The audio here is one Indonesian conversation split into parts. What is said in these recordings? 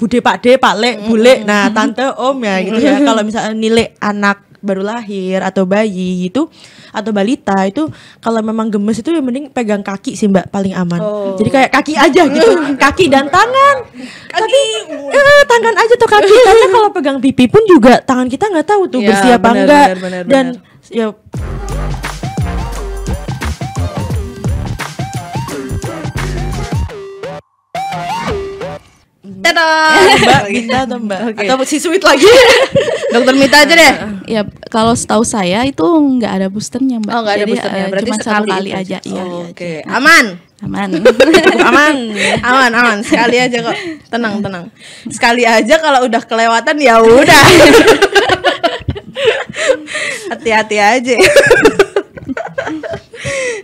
bude pak de pak lek bule nah tante om ya gitu ya kalau misalnya nilai anak baru lahir atau bayi gitu atau balita itu kalau memang gemes itu yang mending pegang kaki sih mbak paling aman oh. jadi kayak kaki aja gitu kaki dan tangan kaki. tapi eh, tangan aja tuh kaki karena kalau pegang pipi pun juga tangan kita nggak tahu tuh ya, bersih apa enggak dan ya Tadam, Mbak Ginda atau Mbak okay. atau si Sweet lagi. Dokter Mita aja deh. Ya, kalau setahu saya itu nggak ada boosternya, Mbak. Oh, nggak ada boosternya. Eh, Berarti cuma sekali satu kali aja. aja. oh, Oke. Okay. aman. Aman. aman. Aman, aman. Sekali aja kok. Tenang, tenang. Sekali aja kalau udah kelewatan ya udah. Hati-hati aja.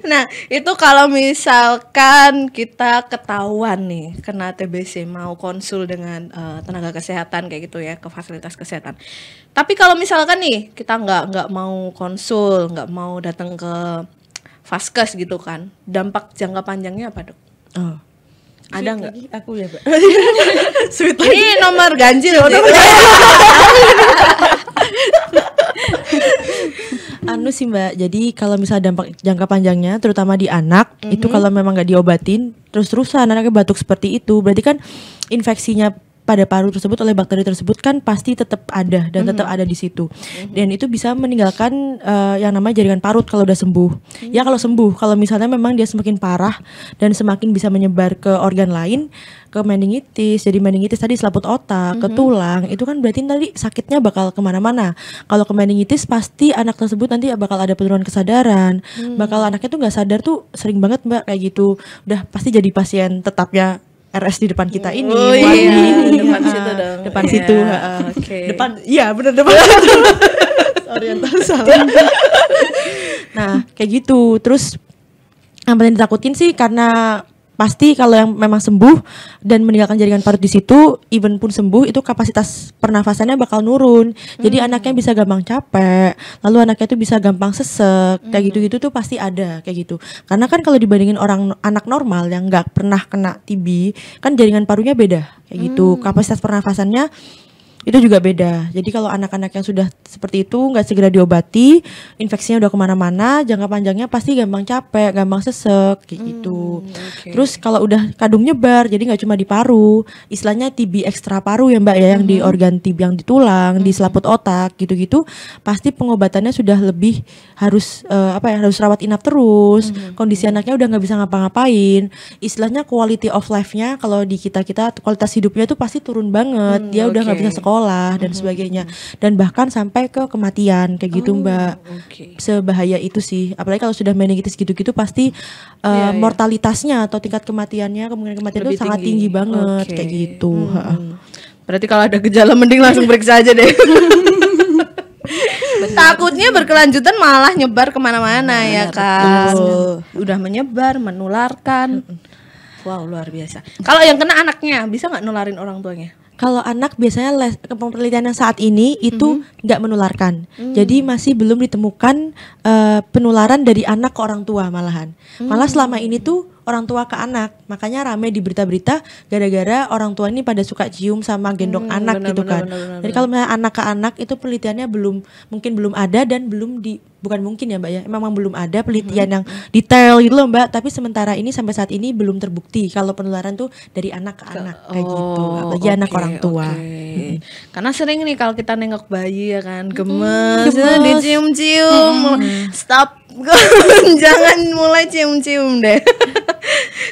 Nah, itu kalau misalkan kita ketahuan nih kena TBC mau konsul dengan uh, tenaga kesehatan kayak gitu ya ke fasilitas kesehatan. Tapi kalau misalkan nih kita nggak nggak mau konsul, nggak mau datang ke vaskes gitu kan, dampak jangka panjangnya apa dok? Oh. ada nggak? Aku ya, Pak. Sweet Ini Nomor ganjil. anu sih mbak jadi kalau misalnya dampak jangka panjangnya terutama di anak mm -hmm. itu mhm. kalau memang nggak diobatin terus terusan anaknya batuk seperti itu berarti kan infeksinya pada paru tersebut oleh bakteri tersebut kan pasti tetap ada dan mm -hmm. tetap ada di situ. Mm -hmm. Dan itu bisa meninggalkan uh, yang namanya jaringan parut kalau udah sembuh. Mm -hmm. Ya kalau sembuh, kalau misalnya memang dia semakin parah dan semakin bisa menyebar ke organ lain, ke meningitis, jadi meningitis tadi selaput otak, mm -hmm. ke mhm. tulang, itu kan berarti tadi sakitnya bakal kemana-mana. Kalau ke meningitis pasti anak tersebut nanti bakal ada penurunan kesadaran, mm -hmm. bakal anaknya tuh nggak sadar tuh sering banget mbak kayak gitu. Udah pasti jadi pasien tetapnya. RS di depan kita ini. Oh iya, depan ah, situ dong. Depan ya situ. Uh, ah, ah. okay. Depan, iya bener depan situ. Oriental salah. nah kayak gitu. Terus yang paling ditakutin sih karena pasti kalau yang memang sembuh dan meninggalkan jaringan parut di situ, even pun sembuh itu kapasitas pernafasannya bakal nurun. Hmm. Jadi anaknya bisa gampang capek, lalu anaknya itu bisa gampang sesek, kayak hmm. gitu-gitu tuh pasti ada kayak gitu. Karena kan kalau dibandingin orang anak normal yang nggak pernah kena TB, kan jaringan parunya beda kayak gitu. Hmm. Kapasitas pernafasannya itu juga beda. Jadi kalau anak-anak yang sudah seperti itu nggak segera diobati, infeksinya udah kemana-mana, jangka panjangnya pasti gampang capek, gampang sesek kayak hmm, gitu. Okay. Terus kalau udah kadung nyebar, jadi nggak cuma di paru, istilahnya TB ekstra paru ya mbak ya, mm -hmm. yang di hmm. organ TB yang di tulang, mm -hmm. di selaput otak gitu-gitu, pasti pengobatannya sudah lebih harus uh, apa ya harus rawat inap terus. Mm -hmm. Kondisi anaknya udah nggak bisa ngapa-ngapain. Istilahnya quality of life-nya kalau di kita kita kualitas hidupnya tuh pasti turun banget. Mm, Dia okay. udah nggak bisa sekolah sekolah dan -hmm. sebagainya dan bahkan sampai ke kematian kayak gitu oh, Mbak. Okay. Sebahaya itu sih. Apalagi kalau sudah meningitis gitu-gitu pasti uh, eh, yeah, yeah. mortalitasnya atau tingkat kematiannya kemungkinan kematian Lebih itu tinggi. sangat tinggi banget okay. kayak gitu. Hmm. Berarti kalau ada gejala mending langsung periksa aja deh. Takutnya berkelanjutan malah nyebar kemana-mana nah, ya kan. Betul. Udah menyebar, menularkan. Wow luar biasa. Kalau yang kena anaknya bisa nggak nularin orang tuanya? kalau anak biasanya les, penelitian yang saat ini itu mhm. nggak mm -hmm. menularkan, mm. jadi masih belum ditemukan uh, penularan dari anak ke orang tua malahan. Mm. Malah mhm. selama ini tuh orang tua ke anak. Makanya rame di berita-berita gara-gara orang tua ini pada suka cium sama gendong hmm, anak bener, gitu bener, kan. Bener, bener, Jadi kalau misalnya anak ke anak itu penelitiannya belum mungkin belum ada dan belum di bukan mungkin ya Mbak ya. Memang belum ada penelitian hmm. yang detail gitu loh Mbak, tapi sementara ini sampai saat ini belum terbukti kalau penularan tuh dari anak ke, ke anak kayak gitu. Oh, Apalagi okay, anak orang tua. Okay. Hmm. Karena sering nih kalau kita nengok bayi ya kan gemes, gemes. Eh, dicium-cium. Hmm. Stop. jangan mulai cium-cium deh.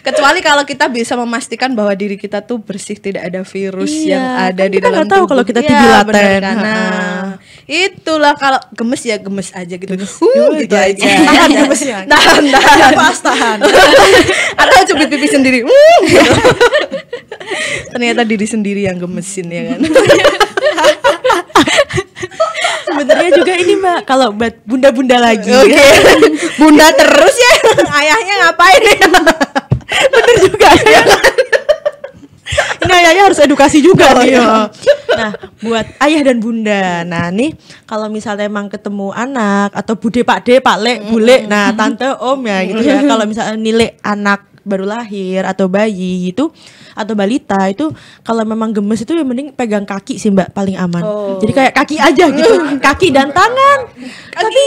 kecuali kalau kita bisa memastikan bahwa diri kita tuh bersih tidak ada virus iya, yang kan ada kan di kita dalam tahu tubuh. kalau kita tidur ya, laten kan? nah, itulah kalau gemes ya gemes aja gitu gemes, uh, gitu, gitu aja tahan iya, gemesnya tahan tahan iya, pas tahan atau cubit pipi sendiri uh, gitu. ternyata diri sendiri yang gemesin ya kan sebenarnya juga ini mbak kalau buat bunda-bunda lagi ya. okay. bunda terus ya ayahnya ngapain ya bener juga ya iya. ini ayahnya harus edukasi juga oh, iya. nih nah buat ayah dan bunda nah nih kalau misalnya emang ketemu anak atau bude pak de pak le bule nah tante om ya gitu ya kalau misalnya nilai anak baru lahir atau bayi gitu atau balita itu kalau memang gemes itu yang mending pegang kaki sih mbak paling aman. Oh. Jadi kayak kaki aja gitu, kaki dan tangan. Kaki. Tapi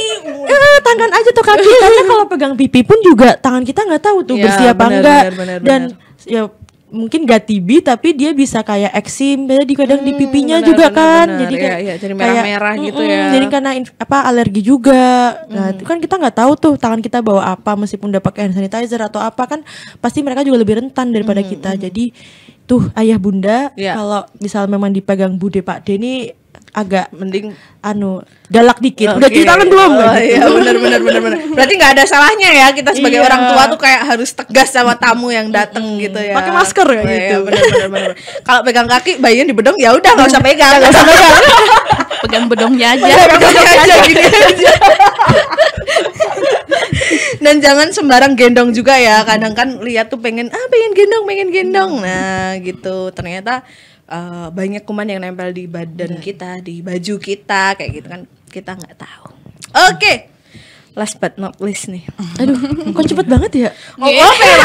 eh, tangan aja tuh kaki karena kalau pegang pipi pun juga tangan kita nggak tahu tuh iya, ya, bersih apa enggak bener, bener, dan ya mungkin gak tibi tapi dia bisa kayak eksim di kadang hmm, di pipinya bener, juga bener, kan bener. Iya, iya, jadi kayak, gitu ya, jadi merah merah kayak, gitu mm, ya jadi karena apa alergi juga nah itu hmm. kan kita nggak tahu tuh tangan kita bawa apa meskipun udah pakai hand sanitizer atau apa kan pasti mereka juga lebih rentan daripada hmm, kita hmm. jadi tuh ayah bunda yeah. kalau misal memang dipegang bude pak denny agak mending anu galak dikit. Okay. Udah cuci tangan belum? Oh, iya bener bener. benar benar. Berarti nggak ada salahnya ya kita sebagai iya. orang tua tuh kayak harus tegas sama tamu yang datang -hmm. gitu ya. Pakai masker ya oh, iya, gitu. Iya, bener bener. Kalau pegang kaki bayinya di bedong ya udah nggak usah pegang. Nggak usah pegang. pegang bedongnya aja. Pegang bedongnya aja gini aja. Dan jangan sembarang gendong juga ya. Kadang kan lihat tuh pengen ah pengen gendong, pengen gendong. Nah, gitu. Ternyata uh, banyak kuman yang nempel di badan Bener. kita, di baju kita kayak gitu kan kita nggak tahu. Oke. Okay. Last but not least nih. Aduh, kok cepet banget ya? Mau apa ya?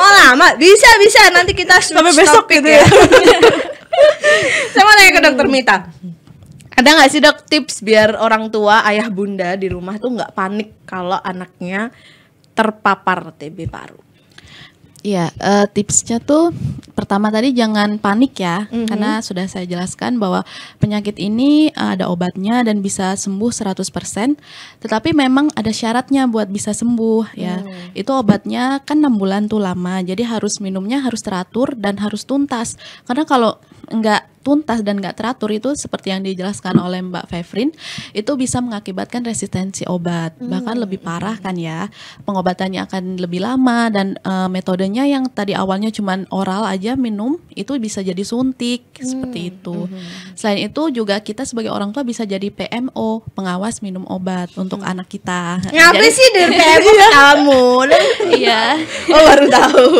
Mau lama? Bisa bisa nanti kita sampai besok gitu ya. ya. Saya mau nanya ke dokter Mita. Ada nggak sih dok tips biar orang tua ayah bunda di rumah tuh nggak panik kalau anaknya terpapar TB paru? Iya, uh, tipsnya tuh pertama tadi jangan panik ya, mm-hmm. karena sudah saya jelaskan bahwa penyakit ini eh, ada obatnya dan bisa sembuh 100%, tetapi memang ada syaratnya buat bisa sembuh ya. Mm. Itu obatnya kan enam bulan tuh lama, jadi harus minumnya harus teratur dan harus tuntas. Karena kalau enggak tuntas dan nggak teratur itu seperti yang dijelaskan oleh Mbak Fevrin itu bisa mengakibatkan resistensi obat hmm. bahkan lebih parah kan ya pengobatannya akan lebih lama dan uh, metodenya yang tadi awalnya cuma oral aja minum itu bisa jadi suntik hmm. seperti itu hmm. selain itu juga kita sebagai orang tua bisa jadi PMO pengawas minum obat untuk hmm. anak kita ngapain jadi, sih dari PMO kamu iya oh baru tahu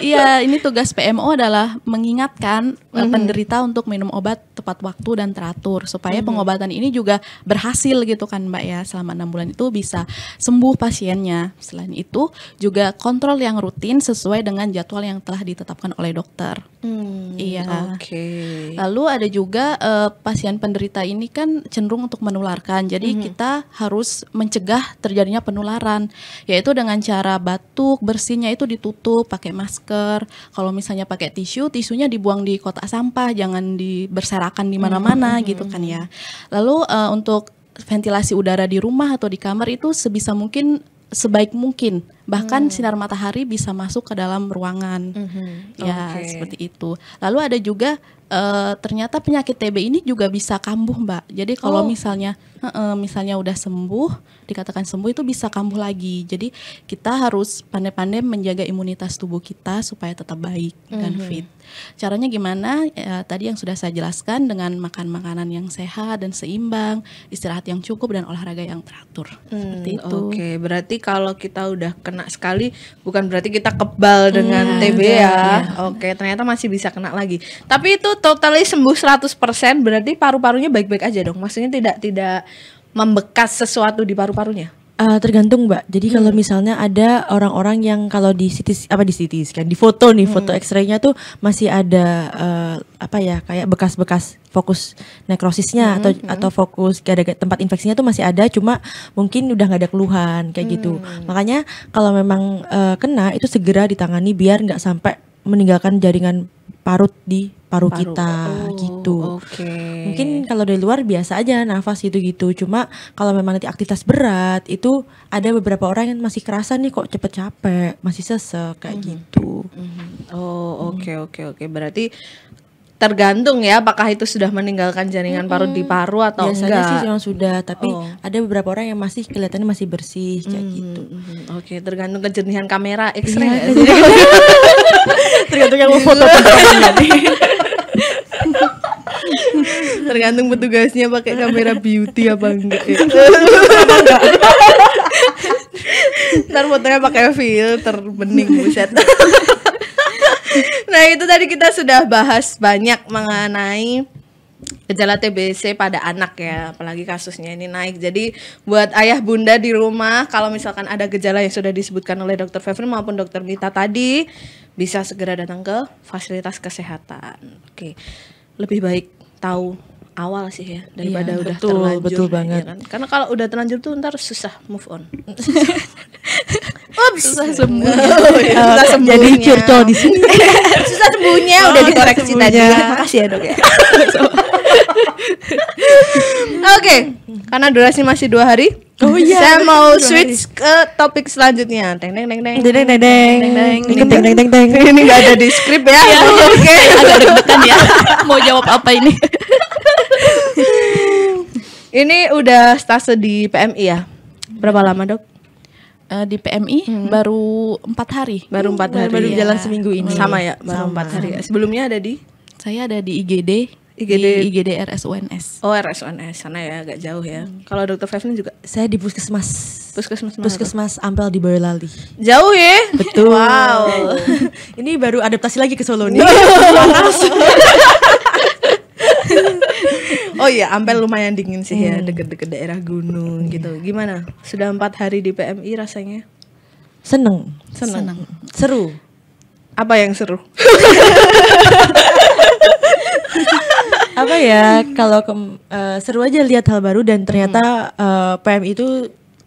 iya ini tugas PMO adalah mengingatkan Eh, mm-hmm. penderita untuk minum obat tepat waktu dan teratur supaya mm-hmm. pengobatan ini juga berhasil gitu kan mbak ya selama enam bulan itu bisa sembuh pasiennya selain itu juga kontrol yang rutin sesuai dengan jadwal yang telah ditetapkan oleh dokter mm, iya oke okay. lalu ada juga uh, pasien penderita ini kan cenderung untuk menularkan jadi mm-hmm. kita harus mencegah terjadinya penularan yaitu dengan cara batuk bersihnya itu ditutup pakai masker kalau misalnya pakai tisu tisunya dibuang di kota sampah, jangan diberserakan di mana-mana hmm, hmm. gitu kan ya. Hmm. Lalu uh, untuk ventilasi udara di rumah atau di kamar itu sebisa mungkin sebaik mungkin bahkan hmm. sinar matahari bisa masuk ke dalam ruangan hmm. ya okay. seperti itu lalu ada juga uh, ternyata penyakit TB ini juga bisa kambuh mbak jadi kalau oh. misalnya uh, uh, misalnya udah sembuh dikatakan sembuh itu bisa kambuh lagi jadi kita harus pandai-pandai menjaga imunitas tubuh kita supaya tetap baik hmm. dan mhm. fit caranya gimana ya, tadi yang sudah saya jelaskan dengan makan makanan yang sehat dan seimbang istirahat yang cukup dan olahraga yang teratur hmm. seperti itu oke okay. berarti kalau kita udah kena sekali bukan berarti kita kebal dengan hmm, iya, TB iya, ya. Yeah. Oke, ternyata masih bisa kena lagi. Tapi itu totally sembuh 100% berarti paru-parunya baik-baik aja dong. Maksudnya tidak tidak membekas sesuatu di paru-parunya. Uh, tergantung mbak. Jadi hmm. kalau misalnya ada orang-orang yang kalau di CT apa di CT kan di foto nih hmm. foto X-raynya tuh masih ada uh, apa ya kayak bekas-bekas fokus nekrosisnya hmm. atau hmm. atau fokus ada tempat infeksinya tuh masih ada, cuma mungkin udah nggak ada keluhan kayak gitu. hmm. gitu. Makanya kalau memang uh, kena itu segera ditangani biar nggak sampai meninggalkan jaringan parut di paru, paru. kita oh, gitu. Okay. Mungkin kalau dari luar biasa aja nafas gitu-gitu. Cuma kalau memang nanti aktivitas berat itu ada beberapa orang yang masih kerasa nih kok cepet capek, masih sesek kayak mm -hmm. gitu. Mm -hmm. Oh oke okay, oke okay, oke. Okay. Berarti tergantung ya apakah itu sudah meninggalkan jaringan hmm. paru di paru atau Biasanya enggak. Biasanya sih yang sudah, tapi oh. ada beberapa orang yang masih kelihatannya masih bersih kayak hmm. gitu. Oke, okay, tergantung kejernihan kamera iya. X-ray. Ya, tergantung yang mau foto tergantung petugasnya pakai kamera beauty apa enggak ya. Ntar fotonya pakai filter bening buset. Nah, itu tadi kita sudah bahas banyak mengenai gejala TBC pada anak ya, apalagi kasusnya ini naik. Jadi buat ayah bunda di rumah, kalau misalkan ada gejala yang sudah disebutkan oleh dokter Fevri maupun dokter Mita tadi, bisa segera datang ke fasilitas kesehatan. Oke, lebih baik tahu awal sih ya daripada iya, udah betul, terlanjur betul ya banget ya kan? karena kalau udah terlanjur tuh ntar susah move on Ups. Oh, susah sembunyi. Oh, ya. Susah Jadi curco di sini. susah sembuhnya oh, udah dikoreksi tadi. Terima kasih ya, Dok ya. Oke, okay. karena durasi masih dua hari. Oh iya. Saya mau switch ke topik selanjutnya. Teng teng teng teng. Teng teng teng teng. Teng teng teng teng. Ini teng ada di skrip ya. Iya. Oke. Agak deg-degan ya. Mau jawab apa ini? ini udah stase di PMI ya? Berapa lama, Dok? uh, di PMI hmm. baru empat hari. Baru empat hari. Baru, ya. jalan iya. seminggu ini. Hmm. Sama ya, baru empat hari. Sebelumnya ada di? Saya ada di IGD. IGD di IGD RSUNS. Oh RSUNS sana ya agak jauh ya. Hmm. Kalau dokter Fevin juga saya di puskesmas. Puskesmas Puskesmas Ampel di Boyolali. Jauh ya? Betul. Wow. Ini baru adaptasi lagi ke Solo nih. oh iya. iya Ampel lumayan dingin sih ya hmm. deket-deket daerah gunung iya. gitu gimana sudah empat hari di PMI rasanya seneng seneng, seneng. seru apa yang seru apa ya kalau uh, seru aja lihat hal baru dan ternyata uh, hmm. eh, PMI itu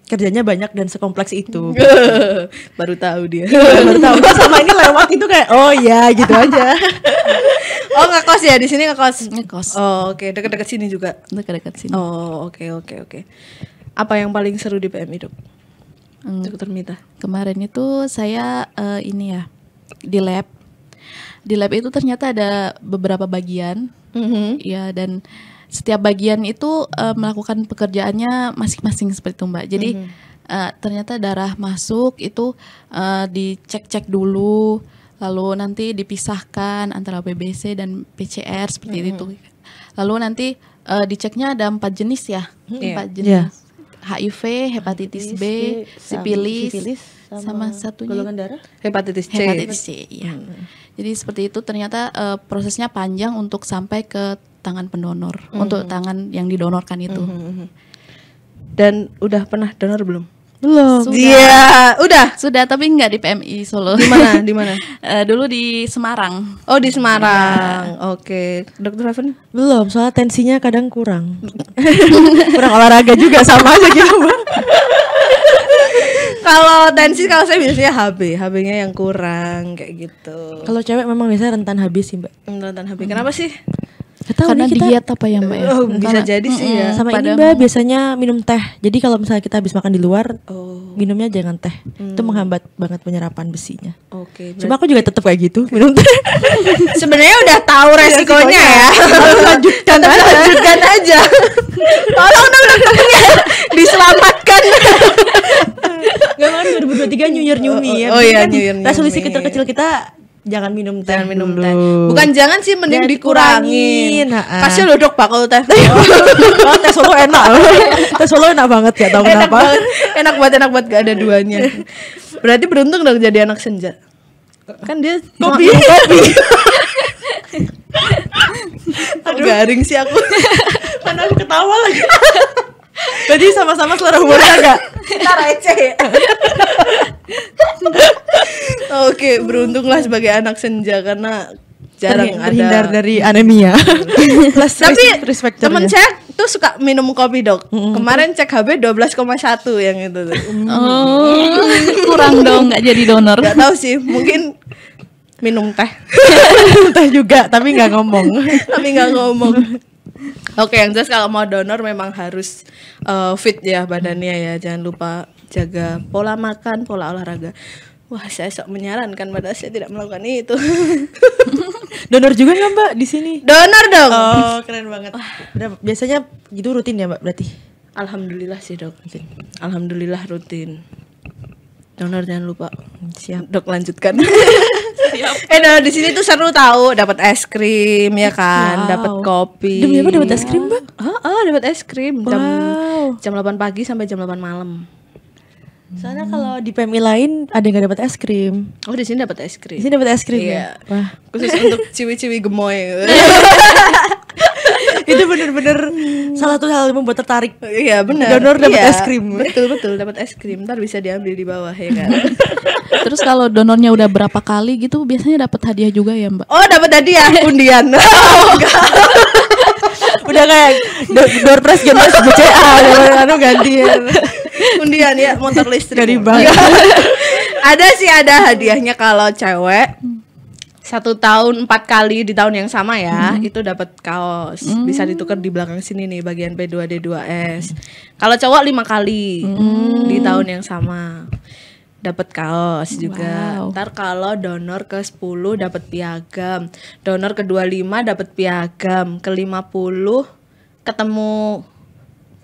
kerjanya banyak dan sekompleks itu baru tahu dia baru tahu sama ini lewat itu kayak oh ya gitu aja Oh nggak kos ya di sini ngekos. kos. Oh oke okay. dekat-dekat sini juga. Dekat-dekat sini. Oh oke okay, oke okay, oke. Okay. Apa yang paling seru di PMI dok? Hmm. Cukup termita. Kemarin itu saya uh, ini ya di lab. Di lab itu ternyata ada beberapa bagian. Mm -hmm. Ya dan setiap bagian itu uh, melakukan pekerjaannya masing-masing seperti itu Mbak. Jadi mm -hmm. uh, ternyata darah masuk itu uh, dicek-cek dulu lalu nanti dipisahkan antara PBC dan PCR seperti -hmm. itu. Lalu nanti uh, diceknya ada empat jenis ya, empat iya. jenis. Yeah. HIV, hepatitis B, sipilis, sama, sama satunya golongan darah, hepatitis C. Hepatitis C, ya. Hmm. Jadi seperti itu ternyata uh, prosesnya panjang untuk sampai ke tangan pendonor, hmm. untuk tangan yang didonorkan itu. Hmm. Dan udah pernah donor belum? Belum. ya udah. Sudah tapi nggak di PMI Solo. Di mana? Di mana? uh, dulu di Semarang. Oh, di Semarang. Ya. Oke. Dokter Raven? Belum, soal tensinya kadang kurang. kurang olahraga juga sama aja gitu, Bang. kalau tensi kalau saya biasanya HB, HB-nya yang kurang kayak gitu. Kalau cewek memang biasanya rentan habis sih, Mbak. Rentan habis, Hmm. Kenapa sih? Gak tahu karena kita, diet apa ya mbak ya? Oh, bisa karena, jadi sih ya. Sama Padahal. ini mbak biasanya minum teh. Jadi kalau misalnya kita habis makan di luar, oh. minumnya jangan teh. Hmm. Itu menghambat banget penyerapan besinya. Oke. Okay, Cuma aku juga tetap kayak gitu minum teh. Sebenarnya udah tahu iya, resikonya ya. lanjutkan, lanjutkan aja. Tolong dong dokternya diselamatkan. Gak mau 2023 New nyumi oh, ya. Oh, oh iya kan nyumi. Year Resolusi kecil-kecil kita jangan minum teh jangan minum dulu. teh bukan jangan sih mending jangan dikurangin, pasti kasih lo dok kalau teh teh oh. teh solo enak teh solo enak banget ya tahu enak kenapa banget. enak banget enak banget gak ada duanya berarti beruntung dong jadi anak senja kan dia kopi kopi Aduh. garing sih aku mana aku ketawa lagi berarti sama-sama selera humornya enggak kita receh Oke, okay, beruntunglah sebagai anak senja karena jarang Terhindar ada dari anemia. Tapi temen saya tuh suka minum kopi dok. Mm. Kemarin cek HB 12,1 yang itu. Tuh. Mm. Oh, kurang dong, nggak jadi donor. Gak tahu sih, mungkin minum teh. teh juga, tapi nggak ngomong. tapi nggak ngomong. Oke, yang jelas kalau mau donor memang harus uh, fit ya badannya ya. Jangan lupa jaga pola makan, pola olahraga. Wah, saya sok menyarankan pada saya tidak melakukan itu. Donor juga nggak Mbak di sini? Donor dong. Oh, keren banget. Udah, biasanya gitu rutin ya, Mbak, berarti? Alhamdulillah sih, Dok. Alhamdulillah rutin. Donor jangan lupa. Siap. Dok, lanjutkan. Siap. Eh, nah, di sini tuh seru tahu, dapat es krim ya kan, wow. dapat kopi. Demi apa dapat es krim, Mbak? Heeh, oh, oh, dapat es krim. Wow. Jam jam 8 pagi sampai jam 8 malam. Soalnya kalau di PMI lain ada yang gak dapat es krim. Oh, di sini dapat es krim. Di sini dapat es krim ya? iya. ya. Wah, khusus untuk ciwi-ciwi gemoy. itu bener-bener hmm. salah satu hal yang membuat tertarik. Iya, benar. Donor dapat iya, es krim. Betul, betul dapat es krim. Ntar bisa diambil di bawah ya kan. Terus kalau donornya udah berapa kali gitu biasanya dapat hadiah juga ya, Mbak? Oh, dapat hadiah undian. oh, udah kayak door, prize press game BCA, udah ganti ya undian ya motor listrik. Dari bank. Iya. ada sih ada hadiahnya kalau cewek satu tahun empat kali di tahun yang sama ya hmm. itu dapat kaos hmm. bisa ditukar di belakang sini nih bagian P2 D2S kalau cowok lima kali hmm. di tahun yang sama dapat kaos juga ntar kalau donor ke 10 dapat piagam donor ke 25 dapat piagam ke 50 ketemu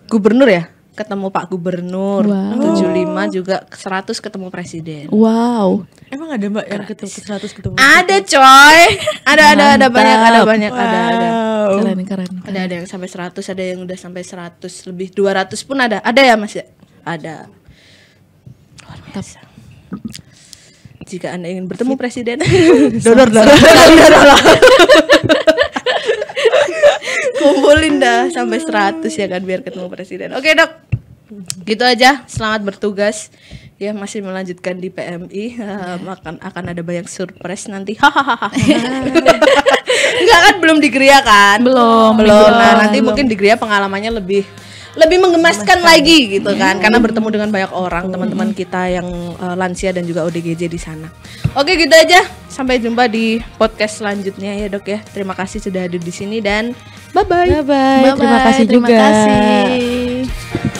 gubernur ya ketemu Pak Gubernur, wow. 75 juga 100 ketemu presiden. Wow. Emang ada Mbak yang ketemu 100 ketemu? Ada coy. Ada ada ada banyak ada banyak wow. ada ada. Keren, keren keren. Ada ada yang sampai 100, ada yang udah sampai 100 lebih 200 pun ada. Ada ya Mas? ya Ada. Luar biasa. Jika Anda ingin bertemu presiden, donor donor donor kumpulin dah sampai 100 ya kan biar ketemu presiden oke okay, dok gitu aja selamat bertugas ya masih melanjutkan di PMI akan akan ada banyak surprise nanti hahaha nggak kan belum di kan belum belum nah nanti mungkin di pengalamannya lebih lebih mengemaskan lagi gitu kan iya. karena bertemu dengan banyak orang teman-teman kita yang uh, lansia dan juga ODGJ di sana. Oke gitu aja sampai jumpa di podcast selanjutnya ya dok ya terima kasih sudah hadir di sini dan bye bye. Bye bye. bye, -bye. Terima kasih terima juga. Terima kasih.